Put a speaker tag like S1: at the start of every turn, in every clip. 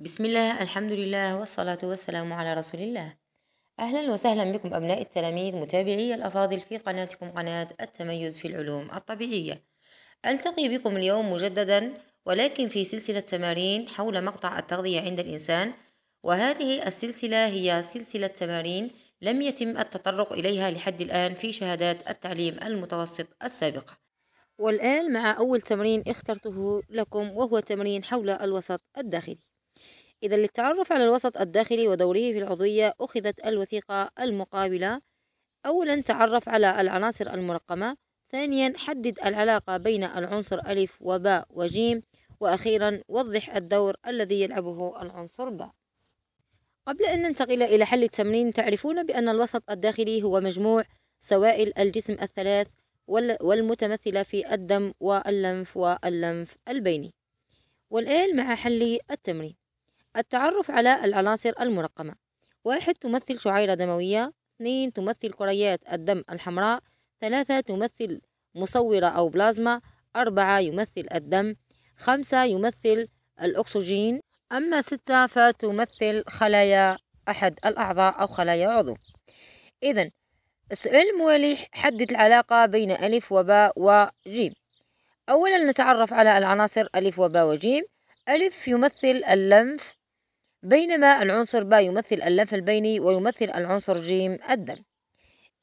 S1: بسم الله الحمد لله والصلاة والسلام على رسول الله أهلا وسهلا بكم أبناء التلاميذ متابعي الأفاضل في قناتكم قناة التميز في العلوم الطبيعية ألتقي بكم اليوم مجددا ولكن في سلسلة تمارين حول مقطع التغذية عند الإنسان وهذه السلسلة هي سلسلة تمارين لم يتم التطرق إليها لحد الآن في شهادات التعليم المتوسط السابقة والآن مع أول تمرين اخترته لكم وهو تمرين حول الوسط الداخلي إذا للتعرف على الوسط الداخلي ودوره في العضوية أخذت الوثيقة المقابلة أولا تعرف على العناصر المرقمة ثانيا حدد العلاقة بين العنصر ألف وباء وجيم وأخيرا وضح الدور الذي يلعبه العنصر باء قبل أن ننتقل إلى حل التمرين تعرفون بأن الوسط الداخلي هو مجموع سوائل الجسم الثلاث والمتمثلة في الدم واللمف واللمف البيني والآن مع حل التمرين التعرف على العناصر المرقمة واحد تمثل شعيرة دموية اثنين تمثل كريات الدم الحمراء ثلاثة تمثل مصورة أو بلازما أربعة يمثل الدم خمسة يمثل الأكسجين أما ستة فتمثل خلايا أحد الأعضاء أو خلايا عضو إذا السؤال الموالي حدد العلاقة بين ألف وباء وجيم أولا نتعرف على العناصر ألف وباء وجيم ألف يمثل اللمف بينما العنصر ب يمثل اللف البيني ويمثل العنصر ج الدم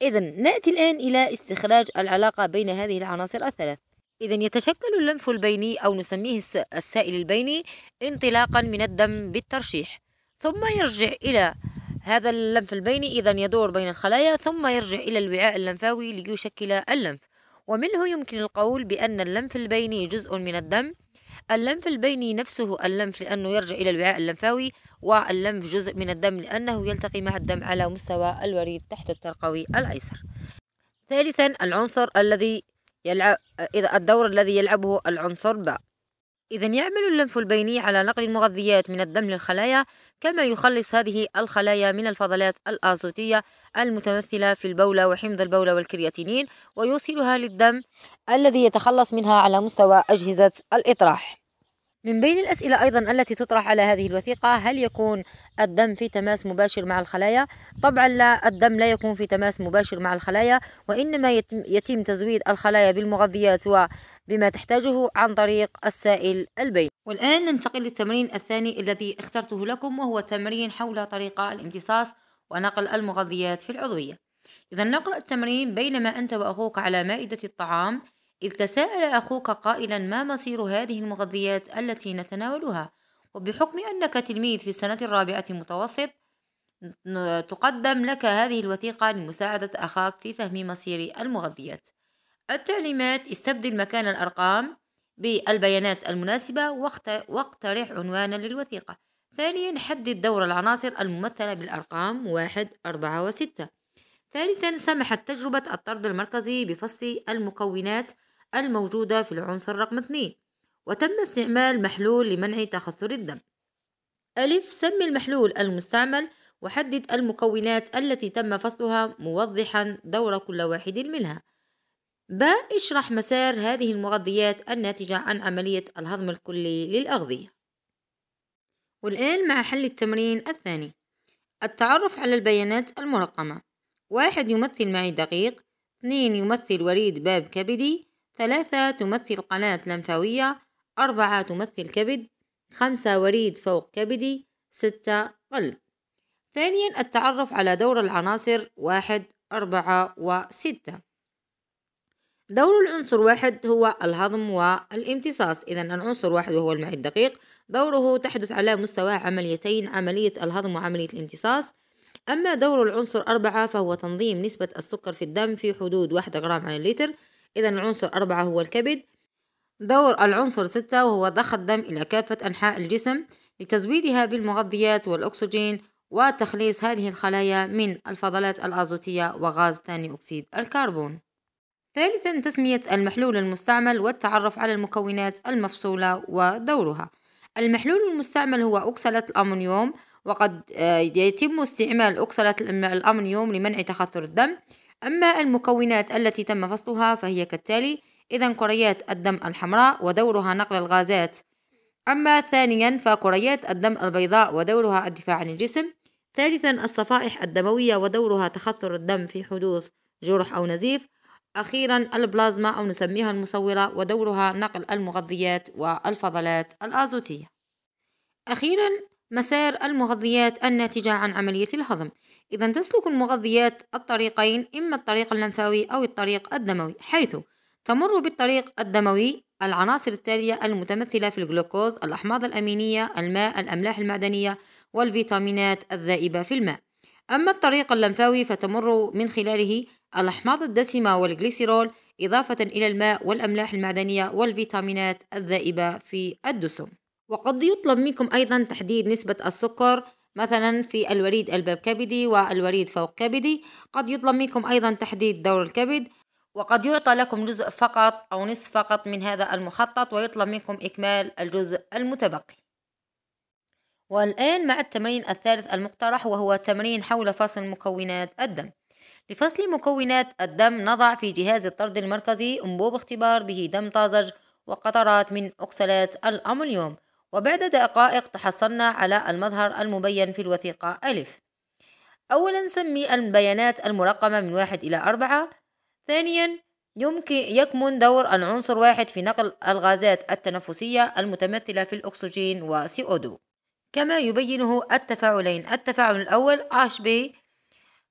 S1: إذا نأتي الآن إلى استخراج العلاقة بين هذه العناصر الثلاث إذا يتشكل اللمف البيني أو نسميه السائل البيني انطلاقا من الدم بالترشيح ثم يرجع إلى هذا اللمف البيني إذا يدور بين الخلايا ثم يرجع إلى الوعاء اللمفاوي ليشكل اللمف ومنه يمكن القول بأن اللمف البيني جزء من الدم اللمف البيني نفسه اللمف لأنه يرجع إلى الوعاء اللمفاوي واللمف جزء من الدم لأنه يلتقي مع الدم على مستوى الوريد تحت الترقوي الأيسر ثالثا العنصر الذي يلعب إذا الدور الذي يلعبه العنصر باء إذا يعمل اللمف البيني على نقل المغذيات من الدم للخلايا كما يخلص هذه الخلايا من الفضلات الأزوتية المتمثلة في البولة وحمض البولة والكرياتينين ويوصلها للدم الذي يتخلص منها على مستوى أجهزة الإطراح من بين الأسئلة أيضا التي تطرح على هذه الوثيقة هل يكون الدم في تماس مباشر مع الخلايا؟ طبعا لا الدم لا يكون في تماس مباشر مع الخلايا وإنما يتم تزويد الخلايا بالمغذيات وبما تحتاجه عن طريق السائل البين والآن ننتقل للتمرين الثاني الذي اخترته لكم وهو تمرين حول طريقة الامتصاص ونقل المغذيات في العضوية إذا نقرأ التمرين بينما أنت وأخوك على مائدة الطعام إذ تساءل أخوك قائلا ما مصير هذه المغذيات التي نتناولها وبحكم أنك تلميذ في السنة الرابعة متوسط تقدم لك هذه الوثيقة لمساعدة أخاك في فهم مصير المغذيات التعليمات استبدل مكان الأرقام بالبيانات المناسبة واقترح عنوانا للوثيقة ثانيا حدد دور العناصر الممثلة بالأرقام واحد أربعة وستة ثالثا سمحت تجربة الطرد المركزي بفصل المكونات الموجودة في العنصر رقم 2 وتم استعمال محلول لمنع تخثر الدم ألف سم المحلول المستعمل وحدد المكونات التي تم فصلها موضحا دور كل واحد منها ب اشرح مسار هذه المغذيات الناتجة عن عملية الهضم الكلي للأغذية والآن مع حل التمرين الثاني التعرف على البيانات المرقمة واحد يمثل معي دقيق اثنين يمثل وريد باب كبدي ثلاثة تمثل قناة لمفاوية أربعة تمثل كبد خمسة وريد فوق كبدي ستة قلب ثانيا التعرف على دور العناصر واحد أربعة وستة دور العنصر واحد هو الهضم والامتصاص إذا العنصر واحد وهو المعي الدقيق دوره تحدث على مستوى عمليتين عملية الهضم وعملية الامتصاص أما دور العنصر أربعة فهو تنظيم نسبة السكر في الدم في حدود واحد غرام على اللتر إذا العنصر أربعة هو الكبد دور العنصر ستة وهو ضخ الدم إلى كافة أنحاء الجسم لتزويدها بالمغذيات والأكسجين وتخليص هذه الخلايا من الفضلات الأزوتية وغاز ثاني أكسيد الكربون ثالثا تسمية المحلول المستعمل والتعرف على المكونات المفصولة ودورها المحلول المستعمل هو أكسلة الأمونيوم وقد آه، يتم استعمال أكسرات الأمنيوم لمنع تخثر الدم أما المكونات التي تم فصلها فهي كالتالي إذا كريات الدم الحمراء ودورها نقل الغازات أما ثانيا فكريات الدم البيضاء ودورها الدفاع عن الجسم ثالثا الصفائح الدموية ودورها تخثر الدم في حدوث جرح أو نزيف أخيرا البلازما أو نسميها المصورة ودورها نقل المغذيات والفضلات الأزوتية أخيرا مسار المغذيات الناتجة عن عملية الهضم إذا تسلك المغذيات الطريقين إما الطريق اللمفاوي أو الطريق الدموي حيث تمر بالطريق الدموي العناصر التالية المتمثلة في الجلوكوز الأحماض الأمينية الماء الأملاح المعدنية والفيتامينات الذائبة في الماء أما الطريق اللمفاوي فتمر من خلاله الأحماض الدسمة والجليسيرول إضافة إلى الماء والأملاح المعدنية والفيتامينات الذائبة في الدسم وقد يطلب منكم أيضا تحديد نسبة السكر مثلا في الوريد الباب كبدي والوريد فوق كبدي قد يطلب منكم أيضا تحديد دور الكبد وقد يعطى لكم جزء فقط أو نصف فقط من هذا المخطط ويطلب منكم إكمال الجزء المتبقي والآن مع التمرين الثالث المقترح وهو تمرين حول فصل مكونات الدم لفصل مكونات الدم نضع في جهاز الطرد المركزي أنبوب اختبار به دم طازج وقطرات من أكسلات الأمونيوم وبعد دقائق تحصلنا على المظهر المبين في الوثيقة ألف أولا سمي البيانات المرقمة من واحد إلى أربعة ثانيا يمكن يكمن دور العنصر واحد في نقل الغازات التنفسية المتمثلة في الأكسجين و CO2 كما يبينه التفاعلين التفاعل الأول HB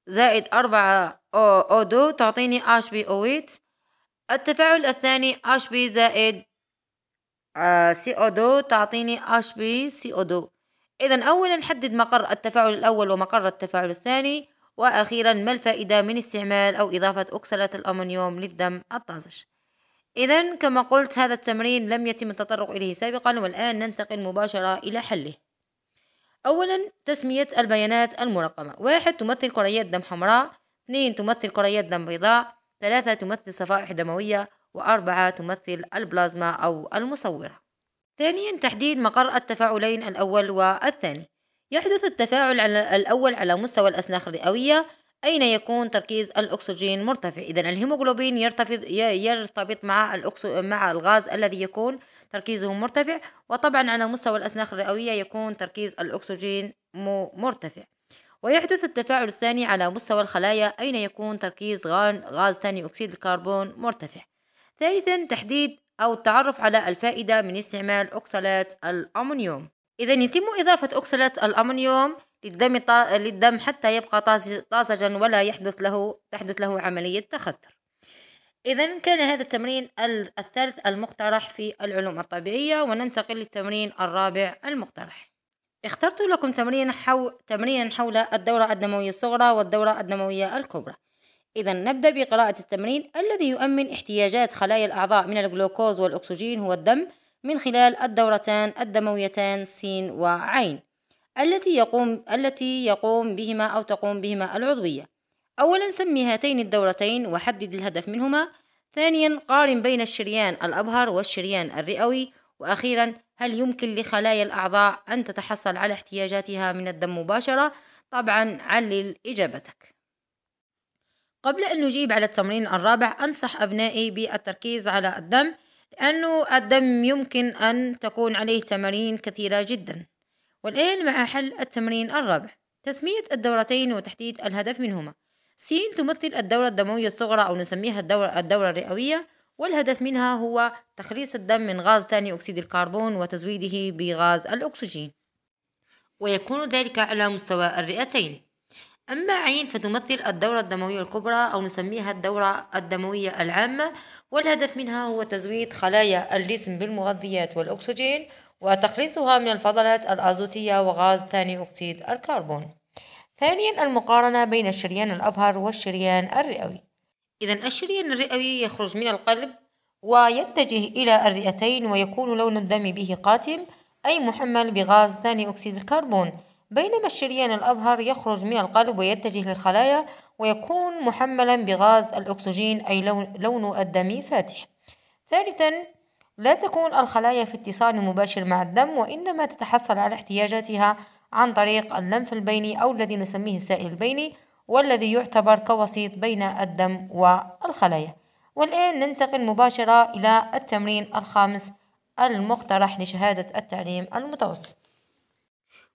S1: زائد 4 O2 تعطيني HbO8 التفاعل الثاني HB زائد سي او 2 تعطيني اش بي سي او 2 اذا اولا نحدد مقر التفاعل الاول ومقر التفاعل الثاني واخيرا ما الفائده من استعمال او اضافه اكسلات الامونيوم للدم الطازج اذا كما قلت هذا التمرين لم يتم التطرق اليه سابقا والان ننتقل مباشره الى حله اولا تسميه البيانات المرقمه واحد تمثل كريات دم حمراء اثنين تمثل كريات دم بيضاء ثلاثة تمثل صفائح دموية وأربعة تمثل البلازما أو المصورة ثانيا تحديد مقر التفاعلين الأول والثاني يحدث التفاعل على الأول على مستوى الأسناخ الرئوية أين يكون تركيز الأكسجين مرتفع إذا الهيموغلوبين يرتفض يرتبط مع الأكسو مع الغاز الذي يكون تركيزه مرتفع وطبعا على مستوى الأسناخ الرئوية يكون تركيز الأكسجين مرتفع ويحدث التفاعل الثاني على مستوى الخلايا أين يكون تركيز غاز ثاني أكسيد الكربون مرتفع ثالثا تحديد أو التعرف على الفائدة من استعمال أكسالات الأمونيوم إذا يتم إضافة أكسالات الأمونيوم للدم, للدم حتى يبقى طازجا ولا يحدث له تحدث له عملية تخثر إذا كان هذا التمرين الثالث المقترح في العلوم الطبيعية وننتقل للتمرين الرابع المقترح اخترت لكم تمرين حول تمرين حول الدورة الدموية الصغرى والدورة الدموية الكبرى إذا نبدأ بقراءة التمرين الذي يؤمن احتياجات خلايا الأعضاء من الجلوكوز والأكسجين هو الدم من خلال الدورتان الدمويتان س وعين التي يقوم التي يقوم بهما أو تقوم بهما العضوية. أولا سمي هاتين الدورتين وحدد الهدف منهما. ثانيا قارن بين الشريان الأبهر والشريان الرئوي. وأخيرا هل يمكن لخلايا الأعضاء أن تتحصل على احتياجاتها من الدم مباشرة؟ طبعا علل إجابتك قبل أن نجيب على التمرين الرابع أنصح أبنائي بالتركيز على الدم لأنه الدم يمكن أن تكون عليه تمارين كثيرة جدا والآن مع حل التمرين الرابع تسمية الدورتين وتحديد الهدف منهما س تمثل الدورة الدموية الصغرى أو نسميها الدورة, الدورة الرئوية والهدف منها هو تخليص الدم من غاز ثاني أكسيد الكربون وتزويده بغاز الأكسجين ويكون ذلك على مستوى الرئتين أما عين فتمثل الدورة الدموية الكبرى أو نسميها الدورة الدموية العامة والهدف منها هو تزويد خلايا الجسم بالمغذيات والأكسجين وتخليصها من الفضلات الأزوتية وغاز ثاني أكسيد الكربون ثانيا المقارنة بين الشريان الأبهر والشريان الرئوي إذا الشريان الرئوي يخرج من القلب ويتجه إلى الرئتين ويكون لون الدم به قاتم أي محمل بغاز ثاني أكسيد الكربون بينما الشريان الأبهر يخرج من القلب ويتجه للخلايا ويكون محملا بغاز الأكسجين أي لون الدم فاتح ثالثا لا تكون الخلايا في اتصال مباشر مع الدم وإنما تتحصل على احتياجاتها عن طريق اللمف البيني أو الذي نسميه السائل البيني والذي يعتبر كوسيط بين الدم والخلايا والآن ننتقل مباشرة إلى التمرين الخامس المقترح لشهادة التعليم المتوسط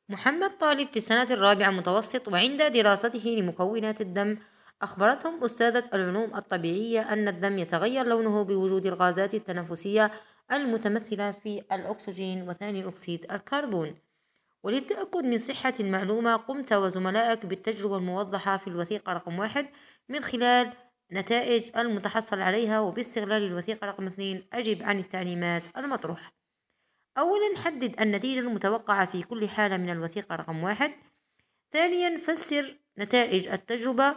S1: محمد طالب في السنة الرابعة متوسط وعند دراسته لمكونات الدم أخبرتهم أستاذة العلوم الطبيعية أن الدم يتغير لونه بوجود الغازات التنفسية المتمثلة في الأكسجين وثاني أكسيد الكربون وللتأكد من صحة المعلومة قمت وزملائك بالتجربة الموضحة في الوثيقة رقم واحد من خلال نتائج المتحصل عليها وباستغلال الوثيقة رقم اثنين أجب عن التعليمات المطروحة أولا حدد النتيجة المتوقعة في كل حالة من الوثيقة رقم واحد ثانيا فسر نتائج التجربة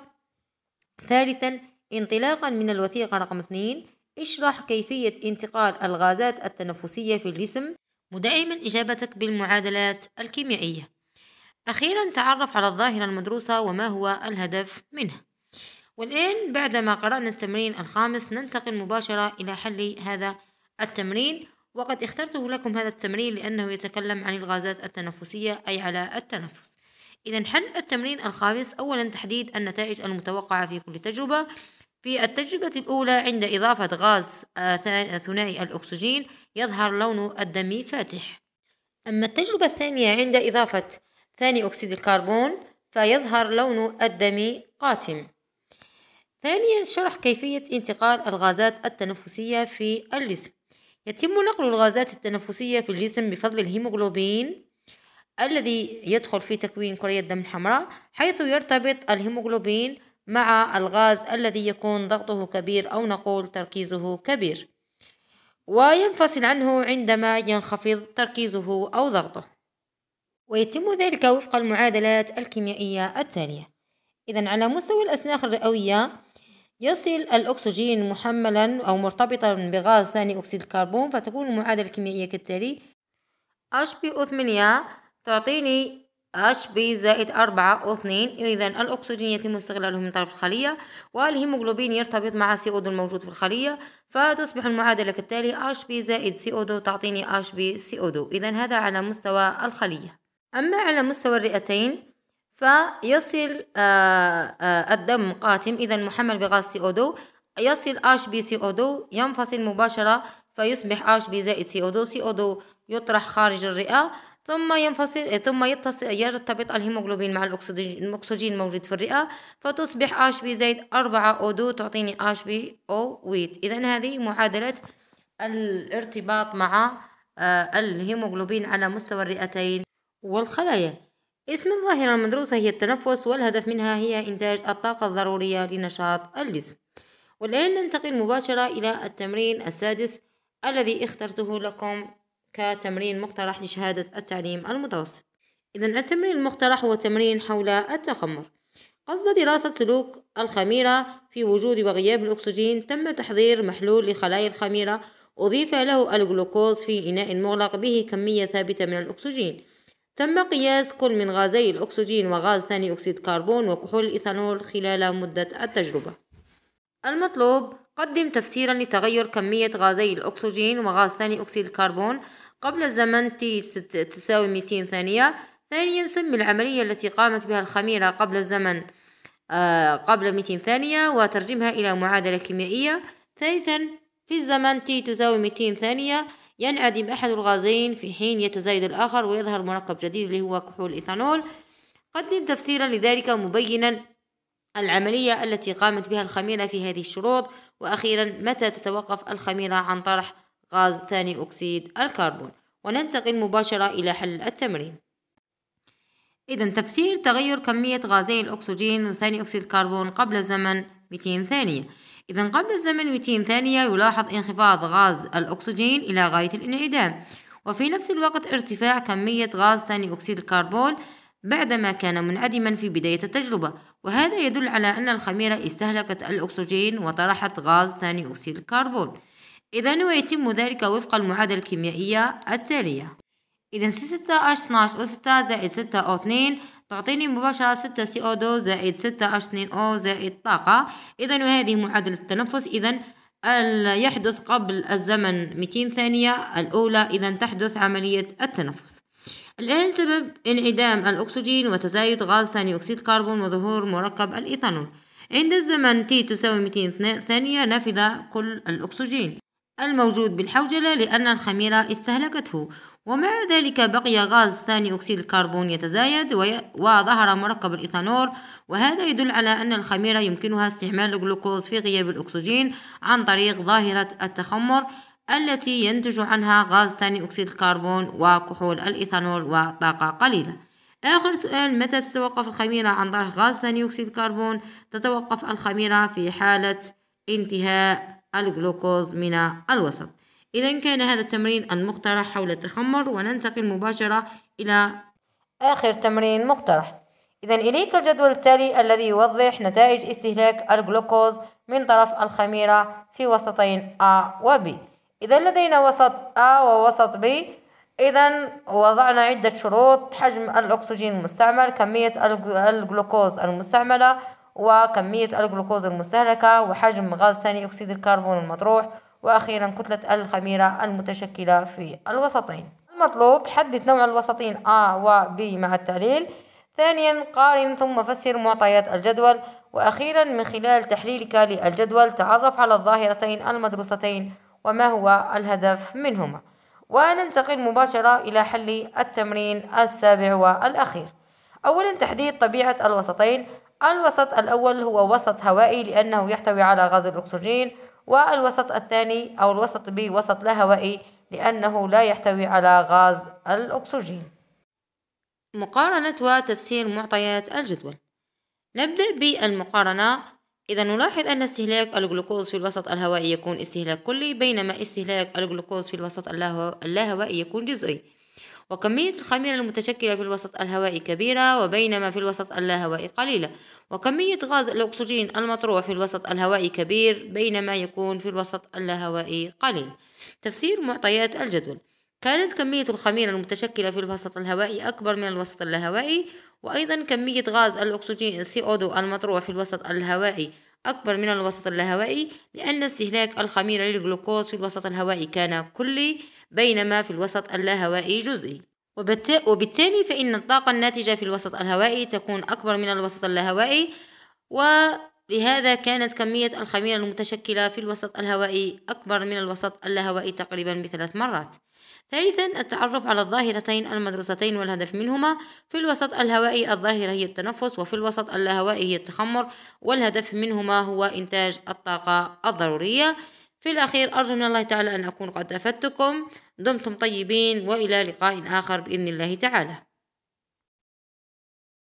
S1: ثالثا انطلاقا من الوثيقة رقم اثنين اشرح كيفية انتقال الغازات التنفسية في الجسم مدعما إجابتك بالمعادلات الكيميائية أخيرا تعرف على الظاهرة المدروسة وما هو الهدف منها والآن بعدما قرأنا التمرين الخامس ننتقل مباشرة إلى حل هذا التمرين وقد اخترته لكم هذا التمرين لأنه يتكلم عن الغازات التنفسية أي على التنفس إذا حل التمرين الخامس أولا تحديد النتائج المتوقعة في كل تجربة في التجربة الأولى عند إضافة غاز آه، ثنائي الأكسجين يظهر لون الدم فاتح أما التجربة الثانية عند إضافة ثاني أكسيد الكربون فيظهر لون الدم قاتم ثانيا شرح كيفية انتقال الغازات التنفسية في الجسم يتم نقل الغازات التنفسية في الجسم بفضل الهيموغلوبين الذي يدخل في تكوين كرية الدم الحمراء حيث يرتبط الهيموغلوبين مع الغاز الذي يكون ضغطه كبير أو نقول تركيزه كبير وينفصل عنه عندما ينخفض تركيزه أو ضغطه ويتم ذلك وفق المعادلات الكيميائية التالية إذا على مستوى الأسناخ الرئوية يصل الأكسجين محملا أو مرتبطا بغاز ثاني أكسيد الكربون فتكون المعادلة الكيميائية كالتالي HBO8 تعطيني HB زائد أربعة أو اثنين إذا الأكسجين يتم استغلاله من طرف الخلية والهيموغلوبين يرتبط مع CO2 الموجود في الخلية فتصبح المعادلة كالتالي HB زائد CO2 تعطيني HBCO2 إذا هذا على مستوى الخلية أما على مستوى الرئتين فيصل آه، آه، الدم قاتم إذا محمل بغاز CO2 يصل H ب CO2 ينفصل مباشرة فيصبح H ب زائد CO2 CO2 يطرح خارج الرئة ثم ينفصل آه، ثم يتصل يرتبط الهيموغلوبين مع الأكسجين الموجود في الرئة فتصبح H ب زائد اربعة O2 تعطيني H ب O ويت إذا هذه معادلة الارتباط مع الهيموغلوبين على مستوى الرئتين والخلايا اسم الظاهرة المدروسة هي التنفس والهدف منها هي إنتاج الطاقة الضرورية لنشاط الجسم والآن ننتقل مباشرة إلى التمرين السادس الذي اخترته لكم كتمرين مقترح لشهادة التعليم المتوسط إذا التمرين المقترح هو تمرين حول التخمر قصد دراسة سلوك الخميرة في وجود وغياب الأكسجين تم تحضير محلول لخلايا الخميرة أضيف له الجلوكوز في إناء مغلق به كمية ثابتة من الأكسجين تم قياس كل من غازي الأكسجين وغاز ثاني أكسيد الكربون وكحول الإيثانول خلال مدة التجربة المطلوب قدم تفسيرا لتغير كمية غازي الأكسجين وغاز ثاني أكسيد الكربون قبل الزمن تي تساوي 200 ثانية ثانيا سم العملية التي قامت بها الخميرة قبل الزمن آه، قبل 200 ثانية وترجمها إلى معادلة كيميائية ثالثا في الزمن تي تساوي 200 ثانية ينعدم أحد الغازين في حين يتزايد الآخر ويظهر مركب جديد اللي هو كحول إيثانول قدم تفسيرا لذلك مبينا العملية التي قامت بها الخميرة في هذه الشروط وأخيرا متى تتوقف الخميرة عن طرح غاز ثاني أكسيد الكربون وننتقل مباشرة إلى حل التمرين إذا تفسير تغير كمية غازي الأكسجين وثاني أكسيد الكربون قبل زمن 200 ثانية إذا قبل الزمن 200 ثانية يلاحظ انخفاض غاز الأكسجين إلى غاية الانعدام وفي نفس الوقت ارتفاع كمية غاز ثاني أكسيد الكربون بعدما كان منعدما في بداية التجربة وهذا يدل على أن الخميرة استهلكت الأكسجين وطرحت غاز ثاني أكسيد الكربون إذا ويتم ذلك وفق المعادلة الكيميائية التالية إذا 6 H 12 O 6 زائد 6 O 2 تعطيني مباشرة سي CO2 زائد سته H2O زائد طاقة إذا وهذه معادلة التنفس إذا يحدث قبل الزمن 200 ثانية الأولى إذا تحدث عملية التنفس الآن سبب انعدام الأكسجين وتزايد غاز ثاني أكسيد الكربون وظهور مركب الإيثانول عند الزمن T تساوي 200 ثانية نفذ كل الأكسجين الموجود بالحوجلة لأن الخميرة استهلكته ومع ذلك بقي غاز ثاني أكسيد الكربون يتزايد وظهر مركب الإيثانول وهذا يدل على أن الخميرة يمكنها استعمال الجلوكوز في غياب الأكسجين عن طريق ظاهرة التخمر التي ينتج عنها غاز ثاني أكسيد الكربون وكحول الإيثانول وطاقة قليلة آخر سؤال متى تتوقف الخميرة عن طرح غاز ثاني أكسيد الكربون؟ تتوقف الخميرة في حالة انتهاء الجلوكوز من الوسط إذا كان هذا التمرين المقترح حول التخمر وننتقل مباشرة إلى آخر تمرين مقترح إذا إليك الجدول التالي الذي يوضح نتائج استهلاك الجلوكوز من طرف الخميرة في وسطين A و B إذا لدينا وسط A ووسط B إذا وضعنا عدة شروط حجم الأكسجين المستعمل كمية الجلوكوز المستعملة وكمية الجلوكوز المستهلكة وحجم غاز ثاني أكسيد الكربون المطروح وأخيرا كتلة الخميرة المتشكلة في الوسطين المطلوب حدد نوع الوسطين A و B مع التعليل ثانيا قارن ثم فسر معطيات الجدول وأخيرا من خلال تحليلك للجدول تعرف على الظاهرتين المدروستين وما هو الهدف منهما وننتقل مباشرة إلى حل التمرين السابع والأخير أولا تحديد طبيعة الوسطين الوسط الأول هو وسط هوائي لأنه يحتوي على غاز الأكسجين والوسط الثاني أو الوسط بي وسط لا هوائي لأنه لا يحتوي على غاز الأكسجين مقارنة وتفسير معطيات الجدول نبدأ بالمقارنة إذا نلاحظ أن استهلاك الجلوكوز في الوسط الهوائي يكون استهلاك كلي بينما استهلاك الجلوكوز في الوسط اللاهوائي يكون جزئي وكمية الخميرة المتشكلة في الوسط الهوائي كبيرة وبينما في الوسط اللاهوائي قليلة وكمية غاز الأكسجين المطروح في الوسط الهوائي كبير بينما يكون في الوسط اللاهوائي قليل تفسير معطيات الجدول كانت كمية الخميرة المتشكلة في الوسط الهوائي أكبر من الوسط اللاهوائي وأيضا كمية غاز الأكسجين CO2 المطروح في الوسط الهوائي أكبر من الوسط الهوائي لأن استهلاك الخميرة للجلوكوز في الوسط الهوائي كان كلي بينما في الوسط اللاهوائي جزئي وبالتالي فإن الطاقة الناتجة في الوسط الهوائي تكون أكبر من الوسط اللاهوائي و لهذا كانت كمية الخميرة المتشكلة في الوسط الهوائي أكبر من الوسط اللاهوائي تقريبا بثلاث مرات ثالثا التعرف على الظاهرتين المدروستين والهدف منهما في الوسط الهوائي الظاهرة هي التنفس وفي الوسط اللاهوائي هي التخمر والهدف منهما هو إنتاج الطاقة الضرورية في الأخير أرجو من الله تعالى أن أكون قد أفدتكم دمتم طيبين وإلى لقاء آخر بإذن الله تعالى